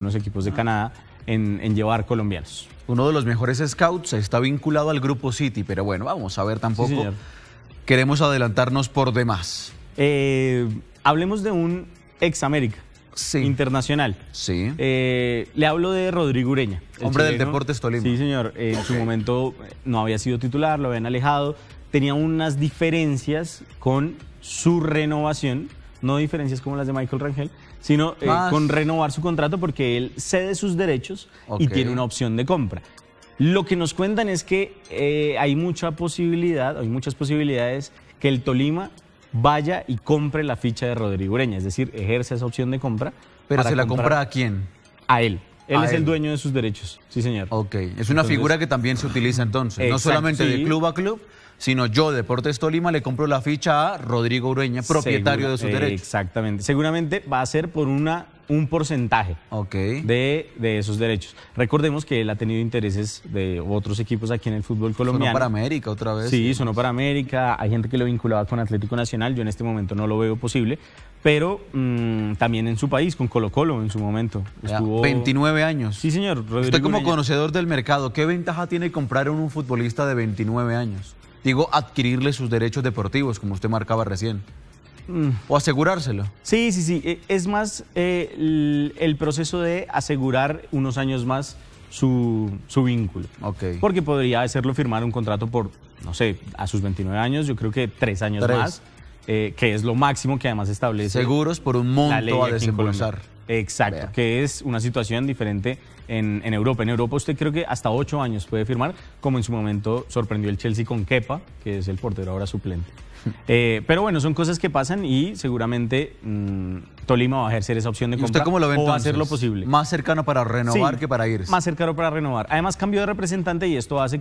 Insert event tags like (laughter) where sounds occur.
unos equipos de ah. Canadá en, llevar colombianos. Uno de los mejores scouts está vinculado al grupo City, pero bueno, vamos a ver tampoco. Queremos adelantarnos por demás. Eh, hablemos de un ex América. Internacional. Sí. Eh, le hablo de Rodrigo Ureña. Hombre del Deportes Tolima. Sí, señor. Eh, en su momento no había sido titular, lo habían alejado. Tenía unas diferencias con su renovación no diferencias como las de Michael Rangel, sino eh, con renovar su contrato porque él cede sus derechos y tiene una opción de compra. Lo que nos cuentan es que eh, hay mucha posibilidad, hay muchas posibilidades que el Tolima vaya y compre la ficha de Rodrigo Ureña, es decir, ejerce esa opción de compra. ¿Pero se la compra a quién? A él. Él es el dueño de sus derechos, sí señor. Ok, es una figura que también se utiliza entonces, no solamente de club a club, sino yo, Deportes Tolima, le compro la ficha a Rodrigo Ureña, propietario de su derecho. derechos. Exactamente. Seguramente va a ser por una un porcentaje de, esos derechos. Recordemos que él ha tenido intereses de otros equipos aquí en el fútbol colombiano. Sonó para América otra vez. Sí, sonó para América. Hay gente que lo vinculaba con Atlético Nacional. Yo en este momento no lo veo posible. Pero mm, también en su país, con Colo Colo en su momento. Estuvo... 29 años. Sí, señor. Usted como conocedor del mercado, ¿qué ventaja tiene comprar a un futbolista de 29 años? Digo, adquirirle sus derechos deportivos, como usted marcaba recién. ¿O asegurárselo? Sí, sí, sí. Eh, es más eh, el, proceso de asegurar unos años más su, su, vínculo. Okay. Porque podría hacerlo firmar un contrato por, no sé, a sus 29 años, yo creo que tres años más, eh, que es lo máximo que además establece. Seguros por un monto a desembolsar. Exacto, que es una situación diferente en, Europa. En Europa usted creo que hasta ocho años puede firmar, como en su momento sorprendió el Chelsea con Kepa, que es el portero ahora suplente. (laughs) Eh, pero bueno, son cosas que pasan y seguramente mm, Tolima va a ejercer esa opción de compra usted lo o va a hacer lo posible. Más cercano para renovar que para irse. Más cercano para renovar. Además cambió de representante y esto hace